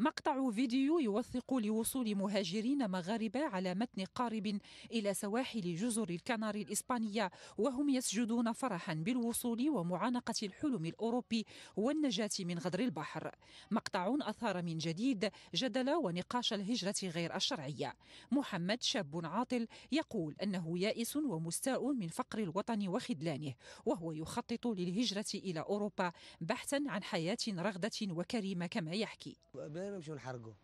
مقطع فيديو يوثق لوصول مهاجرين مغاربة على متن قارب إلى سواحل جزر الكناري الإسبانية وهم يسجدون فرحا بالوصول ومعانقة الحلم الأوروبي والنجاة من غدر البحر مقطع أثار من جديد جدل ونقاش الهجرة غير الشرعية محمد شاب عاطل يقول أنه يائس ومستاء من فقر الوطن وخذلانه وهو يخطط للهجرة إلى أوروبا بحثا عن حياة رغدة وكريمة كما يحكي نمشيو نحرقوه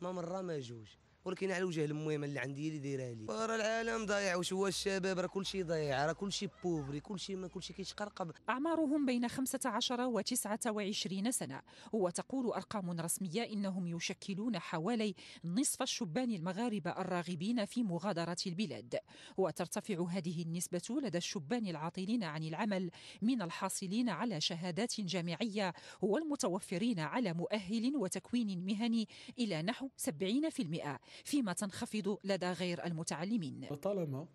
ما مرة ما يجوش ولكن على وجه المهمه اللي عندي اللي دايرها لي راه العالم ضايع واش هو الشباب راه كلشي ضايع راه كلشي بوفري كلشي ما كلشي كيتقرقب اعمارهم بين 15 و 29 سنه وتقول ارقام رسميه انهم يشكلون حوالي نصف الشبان المغاربه الراغبين في مغادره البلاد وترتفع هذه النسبه لدى الشبان العاطلين عن العمل من الحاصلين على شهادات جامعيه والمتوفرين على مؤهل وتكوين مهني الى نحو 70% فيما تنخفض لدى غير المتعلمين طالما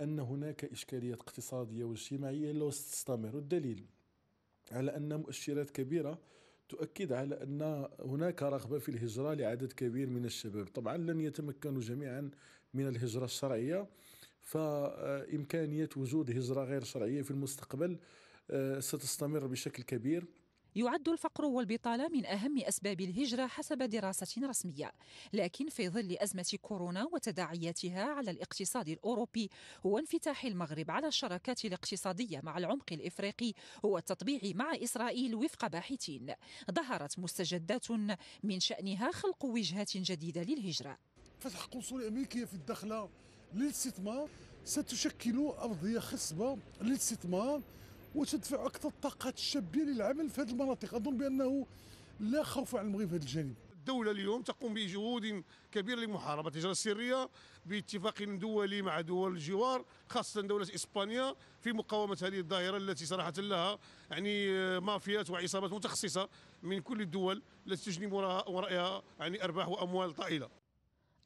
أن هناك إشكاليات اقتصادية واجتماعية لو تستمر الدليل على أن مؤشرات كبيرة تؤكد على ان هناك رغبه في الهجره لعدد كبير من الشباب، طبعا لن يتمكنوا جميعا من الهجره الشرعيه فامكانيه وجود هجره غير شرعيه في المستقبل آه، ستستمر بشكل كبير يعد الفقر والبطالة من أهم أسباب الهجرة حسب دراسة رسمية لكن في ظل أزمة كورونا وتداعياتها على الاقتصاد الأوروبي وانفتاح المغرب على الشراكات الاقتصادية مع العمق الإفريقي والتطبيع مع إسرائيل وفق باحثين ظهرت مستجدات من شأنها خلق وجهات جديدة للهجرة فتح قنصل أمريكية في الدخلة للاستثمار ستشكل أرضية خصبة للاستثمار وتدفع اكثر الطاقات الشابيه للعمل في هذه المناطق اظن بانه لا خوف على المغرب في هذا الجانب الدولة اليوم تقوم بجهود كبيرة لمحاربة الهجرة السرية باتفاق دولي مع دول الجوار خاصة دولة إسبانيا في مقاومة هذه الظاهرة التي صراحة لها يعني مافيات وعصابات متخصصة من كل الدول التي تجني وراءها يعني أرباح وأموال طائلة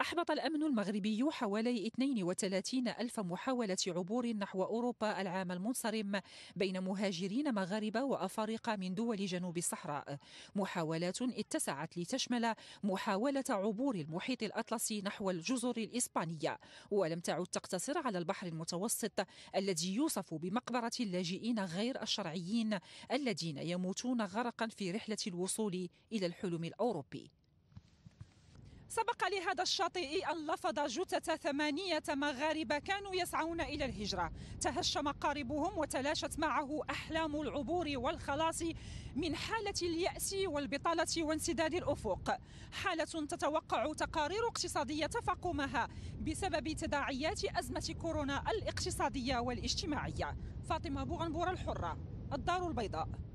أحبط الأمن المغربي حوالي 32 ألف محاولة عبور نحو أوروبا العام المنصرم بين مهاجرين مغاربة وأفارقة من دول جنوب الصحراء محاولات اتسعت لتشمل محاولة عبور المحيط الأطلسي نحو الجزر الإسبانية ولم تعد تقتصر على البحر المتوسط الذي يوصف بمقبرة اللاجئين غير الشرعيين الذين يموتون غرقا في رحلة الوصول إلى الحلم الأوروبي سبق لهذا الشاطئ أن لفظ جثث ثمانية مغاربة كانوا يسعون إلى الهجرة تهشم قاربهم وتلاشت معه أحلام العبور والخلاص من حالة اليأس والبطالة وانسداد الأفق حالة تتوقع تقارير اقتصادية تفاقمها بسبب تداعيات أزمة كورونا الاقتصادية والاجتماعية فاطمة بوغنبور الحرة الدار البيضاء